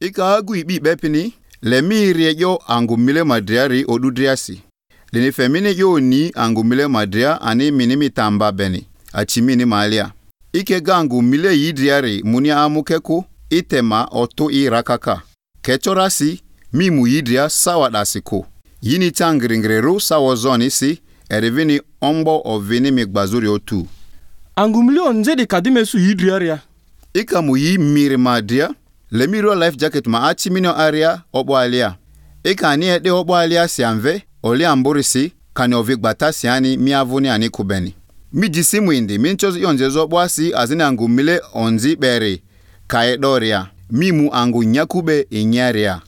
ikagu ibi lemi lemirie yo angumile madriari odudriasi linifemini yo ni angumile madria ani minimi tamba beni achimini malia ike gangu mile yidriari munia amukeku itema otu irakaka kechorasi mimu yidria sawadasiko yini tangiringireru sawozoni si erivini ombo ovini migbazuri otu angumile onzedi kadimesu yidriaria ikamu yi mirimadria Le miro life jacket ma achi mino aria obwalia. Ikani e ede obwalia siamve oli amburisi kani ovigbata siani miavuni ani kubeni. Mijisi mwindi minchozi yonjezo obwasi azini mile onzi beri kaedoria mimu angu nyakube inyaria.